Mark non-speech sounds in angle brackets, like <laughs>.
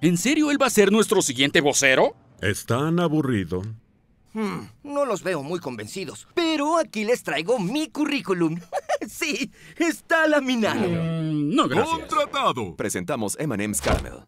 ¿En serio él va a ser nuestro siguiente vocero? Están tan aburrido. Hmm, no los veo muy convencidos, pero aquí les traigo mi currículum. <laughs> sí, está laminado. Mm, no, gracias. Contratado. Presentamos Emanem's Caramel.